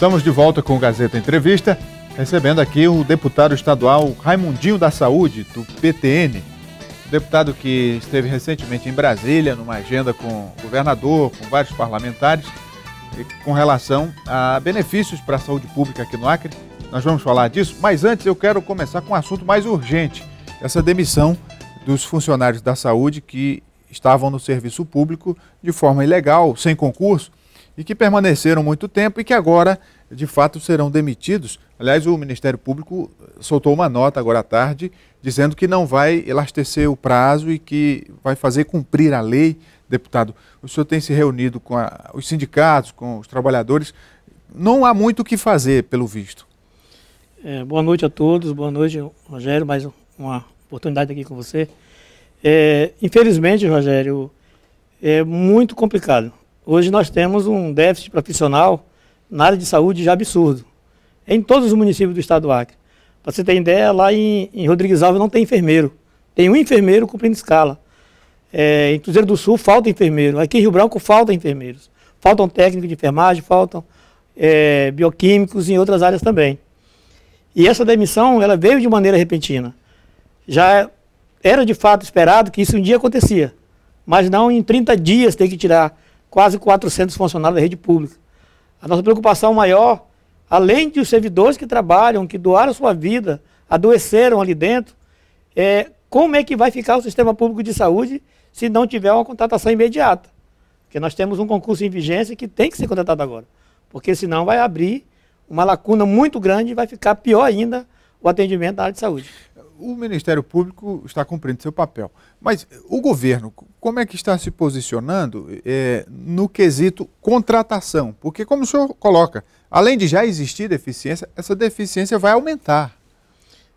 Estamos de volta com o Gazeta Entrevista, recebendo aqui o deputado estadual Raimundinho da Saúde, do PTN. Deputado que esteve recentemente em Brasília, numa agenda com o governador, com vários parlamentares, com relação a benefícios para a saúde pública aqui no Acre. Nós vamos falar disso, mas antes eu quero começar com um assunto mais urgente: essa demissão dos funcionários da saúde que estavam no serviço público de forma ilegal, sem concurso, e que permaneceram muito tempo e que agora de fato serão demitidos. Aliás, o Ministério Público soltou uma nota agora à tarde dizendo que não vai elastecer o prazo e que vai fazer cumprir a lei. Deputado, o senhor tem se reunido com a, os sindicatos, com os trabalhadores. Não há muito o que fazer, pelo visto. É, boa noite a todos, boa noite, Rogério. Mais uma oportunidade aqui com você. É, infelizmente, Rogério, é muito complicado. Hoje nós temos um déficit profissional na área de saúde já absurdo. Em todos os municípios do estado do Acre. Para você ter ideia, lá em, em Rodrigues Alves não tem enfermeiro. Tem um enfermeiro cumprindo escala. É, em Cruzeiro do Sul falta enfermeiro. Aqui em Rio Branco falta enfermeiros. Faltam técnicos de enfermagem, faltam é, bioquímicos e em outras áreas também. E essa demissão ela veio de maneira repentina. Já era de fato esperado que isso um dia acontecia, mas não em 30 dias ter que tirar quase 400 funcionários da rede pública. A nossa preocupação maior, além de os servidores que trabalham, que doaram sua vida, adoeceram ali dentro, é como é que vai ficar o sistema público de saúde se não tiver uma contratação imediata. Porque nós temos um concurso em vigência que tem que ser contratado agora. Porque senão vai abrir uma lacuna muito grande e vai ficar pior ainda o atendimento da área de saúde o Ministério Público está cumprindo seu papel. Mas o governo, como é que está se posicionando é, no quesito contratação? Porque, como o senhor coloca, além de já existir deficiência, essa deficiência vai aumentar.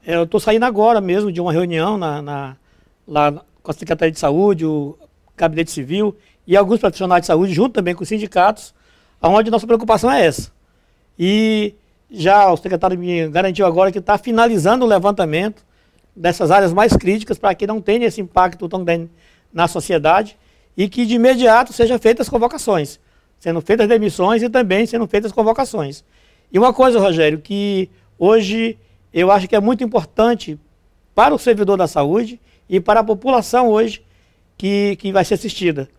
É, eu estou saindo agora mesmo de uma reunião na, na, lá com a Secretaria de Saúde, o Gabinete Civil e alguns profissionais de saúde, junto também com os sindicatos, onde nossa preocupação é essa. E já o secretário me garantiu agora que está finalizando o levantamento dessas áreas mais críticas para que não tenha esse impacto tão grande na sociedade e que de imediato sejam feitas convocações, sendo feitas demissões e também sendo feitas convocações. E uma coisa, Rogério, que hoje eu acho que é muito importante para o servidor da saúde e para a população hoje que, que vai ser assistida.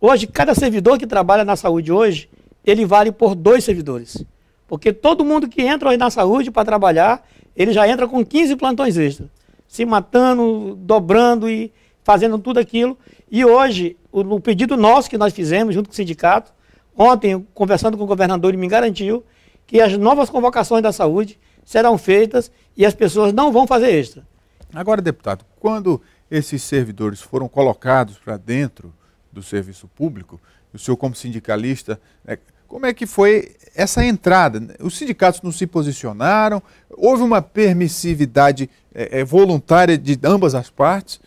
Hoje, cada servidor que trabalha na saúde hoje, ele vale por dois servidores. Porque todo mundo que entra hoje na saúde para trabalhar, ele já entra com 15 plantões extras se matando, dobrando e fazendo tudo aquilo. E hoje, o, o pedido nosso que nós fizemos junto com o sindicato, ontem, conversando com o governador, ele me garantiu que as novas convocações da saúde serão feitas e as pessoas não vão fazer extra. Agora, deputado, quando esses servidores foram colocados para dentro do serviço público, o senhor, como sindicalista, né, como é que foi essa entrada? Os sindicatos não se posicionaram? Houve uma permissividade é, é, voluntária de ambas as partes?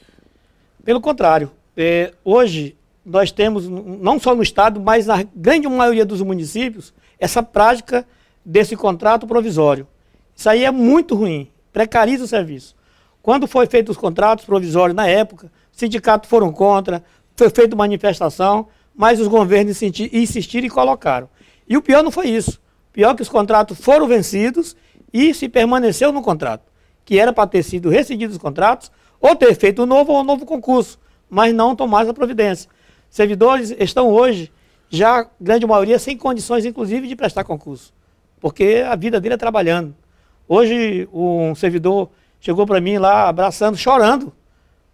Pelo contrário. É, hoje, nós temos, não só no Estado, mas na grande maioria dos municípios, essa prática desse contrato provisório. Isso aí é muito ruim, precariza o serviço. Quando foi feito os contratos provisórios na época, sindicatos foram contra, foi feita manifestação, mas os governos insistiram e colocaram. E o pior não foi isso. O pior é que os contratos foram vencidos e se permaneceu no contrato, que era para ter sido rescindido os contratos, ou ter feito um novo ou um novo concurso, mas não tomar a providência. Servidores estão hoje, já grande maioria, sem condições, inclusive, de prestar concurso, porque a vida dele é trabalhando. Hoje, um servidor chegou para mim lá abraçando, chorando.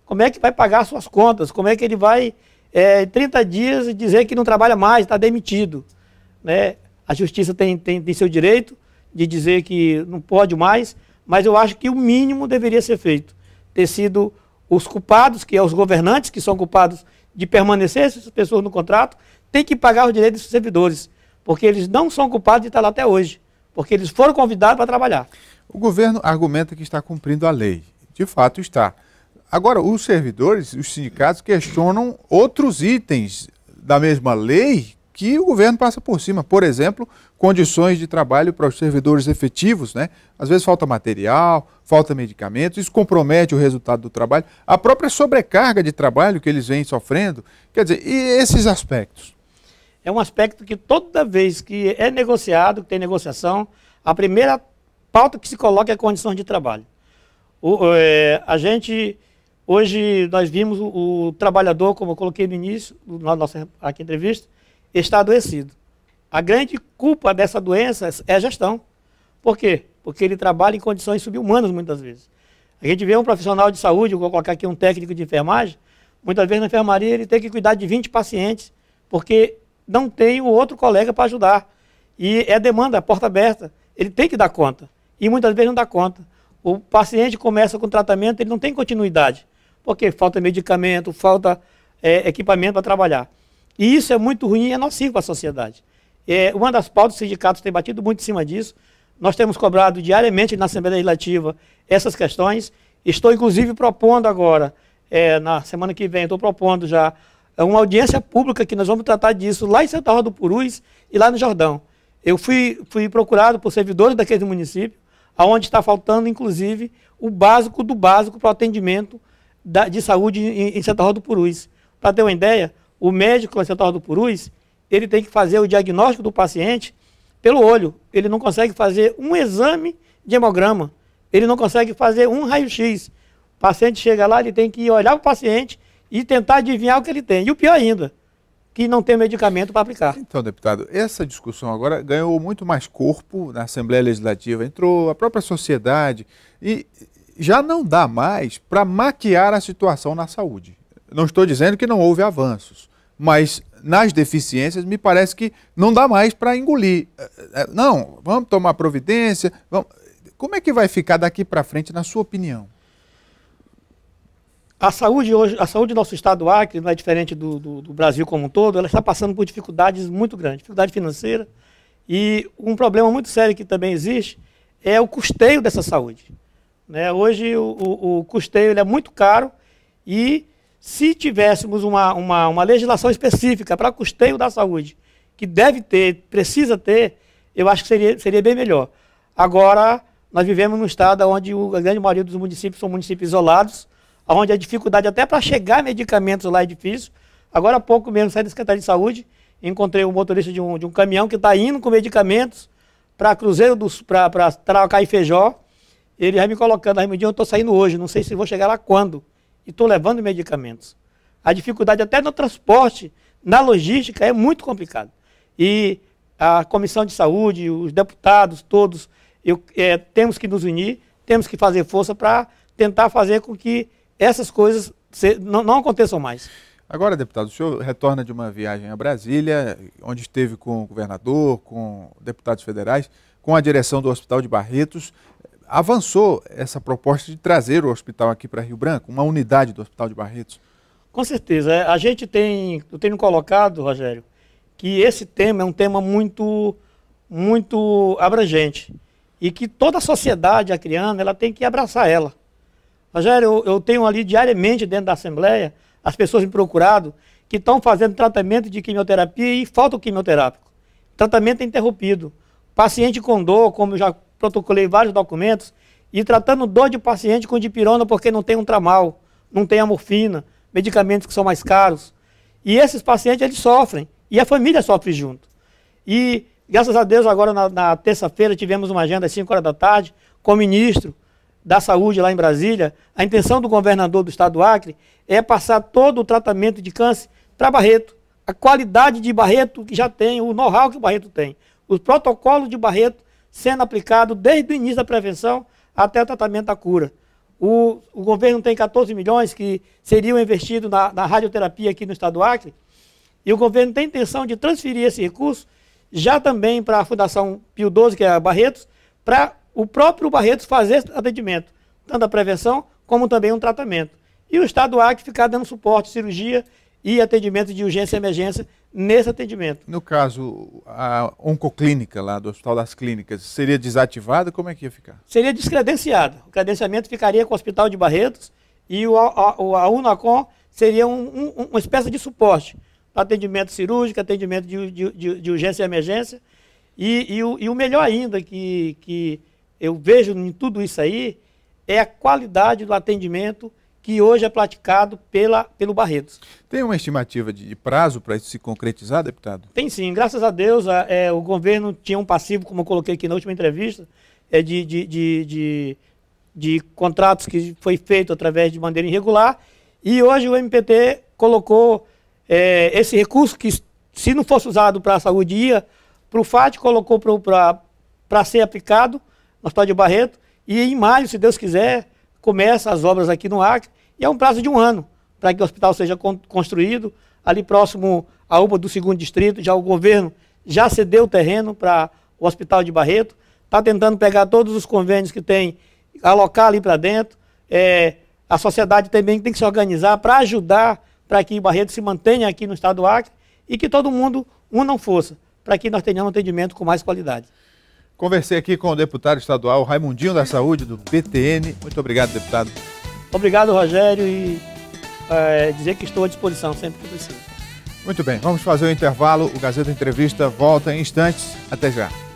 Como é que vai pagar suas contas? Como é que ele vai é, 30 dias e dizer que não trabalha mais, está demitido. Né? A justiça tem, tem, tem seu direito de dizer que não pode mais, mas eu acho que o mínimo deveria ser feito. Ter sido os culpados, que é os governantes que são culpados de permanecer essas pessoas no contrato, tem que pagar os direitos dos servidores, porque eles não são culpados de estar lá até hoje, porque eles foram convidados para trabalhar. O governo argumenta que está cumprindo a lei. De fato está. Agora, os servidores, os sindicatos questionam outros itens da mesma lei que o governo passa por cima. Por exemplo, condições de trabalho para os servidores efetivos, né? Às vezes falta material, falta medicamentos, isso compromete o resultado do trabalho. A própria sobrecarga de trabalho que eles vêm sofrendo. Quer dizer, e esses aspectos? É um aspecto que toda vez que é negociado, que tem negociação, a primeira pauta que se coloca é condições de trabalho. O, é, a gente Hoje nós vimos o, o trabalhador, como eu coloquei no início da nossa aqui entrevista, está adoecido. A grande culpa dessa doença é a gestão. Por quê? Porque ele trabalha em condições subhumanas muitas vezes. A gente vê um profissional de saúde, vou colocar aqui um técnico de enfermagem, muitas vezes na enfermaria ele tem que cuidar de 20 pacientes, porque não tem o outro colega para ajudar. E é demanda, porta aberta. Ele tem que dar conta. E muitas vezes não dá conta. O paciente começa com tratamento, ele não tem continuidade porque falta medicamento, falta é, equipamento para trabalhar. E isso é muito ruim e é nocivo para a sociedade. É, uma das pautas dos sindicatos tem batido muito em cima disso. Nós temos cobrado diariamente na Assembleia Legislativa essas questões. Estou, inclusive, propondo agora, é, na semana que vem, estou propondo já uma audiência pública que nós vamos tratar disso lá em Santa Rosa do Purus e lá no Jordão. Eu fui, fui procurado por servidores daquele município, aonde está faltando, inclusive, o básico do básico para o atendimento da, de saúde em, em Santa Rosa do Purus. Para ter uma ideia, o médico em Santa Rosa do Purus, ele tem que fazer o diagnóstico do paciente pelo olho. Ele não consegue fazer um exame de hemograma. Ele não consegue fazer um raio-x. O paciente chega lá, ele tem que olhar o paciente e tentar adivinhar o que ele tem. E o pior ainda, que não tem medicamento para aplicar. Então, deputado, essa discussão agora ganhou muito mais corpo na Assembleia Legislativa, entrou a própria sociedade e já não dá mais para maquiar a situação na saúde. Não estou dizendo que não houve avanços, mas nas deficiências me parece que não dá mais para engolir. É, é, não, vamos tomar providência. Vamos... Como é que vai ficar daqui para frente, na sua opinião? A saúde hoje, a saúde do nosso estado do Acre, não é diferente do, do, do Brasil como um todo, ela está passando por dificuldades muito grandes, dificuldade financeira e um problema muito sério que também existe é o custeio dessa saúde. Né? Hoje o, o, o custeio é muito caro e se tivéssemos uma, uma, uma legislação específica para custeio da saúde, que deve ter, precisa ter, eu acho que seria, seria bem melhor. Agora, nós vivemos num estado onde o, a grande maioria dos municípios são municípios isolados, onde a dificuldade até para chegar medicamentos lá é difícil. Agora há pouco mesmo, saí da Secretaria de Saúde, encontrei um motorista de um, de um caminhão que está indo com medicamentos para Cruzeiro do para Taraucá e Feijó, ele vai me colocando me medidas, eu estou saindo hoje, não sei se vou chegar lá quando. E estou levando medicamentos. A dificuldade até no transporte, na logística, é muito complicado. E a Comissão de Saúde, os deputados todos, eu, é, temos que nos unir, temos que fazer força para tentar fazer com que essas coisas se, não, não aconteçam mais. Agora, deputado, o senhor retorna de uma viagem a Brasília, onde esteve com o governador, com deputados federais, com a direção do Hospital de Barretos avançou essa proposta de trazer o hospital aqui para Rio Branco, uma unidade do Hospital de Barretos. Com certeza. É, a gente tem, eu tenho colocado, Rogério, que esse tema é um tema muito, muito abrangente e que toda a sociedade acriana ela tem que abraçar ela. Rogério, eu, eu tenho ali diariamente dentro da Assembleia as pessoas me procurado que estão fazendo tratamento de quimioterapia e falta o quimioterápico. Tratamento é interrompido. Paciente com dor, como eu já protocolei vários documentos, e tratando dor de paciente com dipirona porque não tem um tramal, não tem a morfina, medicamentos que são mais caros. E esses pacientes, eles sofrem, e a família sofre junto. E, graças a Deus, agora na, na terça-feira tivemos uma agenda às 5 horas da tarde com o ministro da Saúde lá em Brasília. A intenção do governador do estado do Acre é passar todo o tratamento de câncer para Barreto. A qualidade de Barreto que já tem, o know-how que Barreto tem, os protocolos de Barreto sendo aplicado desde o início da prevenção até o tratamento da cura. O, o governo tem 14 milhões que seriam investidos na, na, radioterapia aqui no estado do Acre, e o governo tem intenção de transferir esse recurso já também para a Fundação Pio 12, que é a Barretos, para o próprio Barretos fazer esse atendimento, tanto a prevenção como também um tratamento. E o estado do Acre ficar dando suporte, cirurgia e atendimento de urgência e emergência nesse atendimento. No caso, a oncoclínica lá do Hospital das Clínicas seria desativada? Como é que ia ficar? Seria descredenciada. O credenciamento ficaria com o Hospital de Barretos e o, a, a UNACOM seria um, um, uma espécie de suporte para atendimento cirúrgico, atendimento de, de, de urgência e emergência. E, e, o, e, o, melhor ainda que, que eu vejo em tudo isso aí é a qualidade do atendimento que hoje é praticado pela, pelo Barretos. Tem uma estimativa de, de prazo para isso se concretizar, deputado? Tem sim. Graças a Deus, a, é, o governo tinha um passivo, como eu coloquei aqui na última entrevista, é de, de, de, de, de contratos que foi feito através de maneira irregular. E hoje o MPT colocou é, esse recurso que, se não fosse usado para a saúde, ia para o FAT, colocou para ser aplicado no Hospital de Barreto. E em maio, se Deus quiser, começa as obras aqui no Acre e é um prazo de um ano para que o hospital seja construído. Ali próximo à UPA do segundo distrito, já o governo já cedeu o terreno para o hospital de Barreto, está tentando pegar todos os convênios que tem, alocar ali para dentro. É, a sociedade também tem que se organizar para ajudar para que Barreto se mantenha aqui no estado do Acre e que todo mundo unam força para que nós tenhamos um atendimento com mais qualidade. Conversei aqui com o deputado estadual Raimundinho da Saúde, do PTN. Muito obrigado, deputado. Obrigado, Rogério, e é, dizer que estou à disposição sempre que possível. Muito bem, vamos fazer o intervalo. O Gazeta Entrevista volta em instantes. Até já.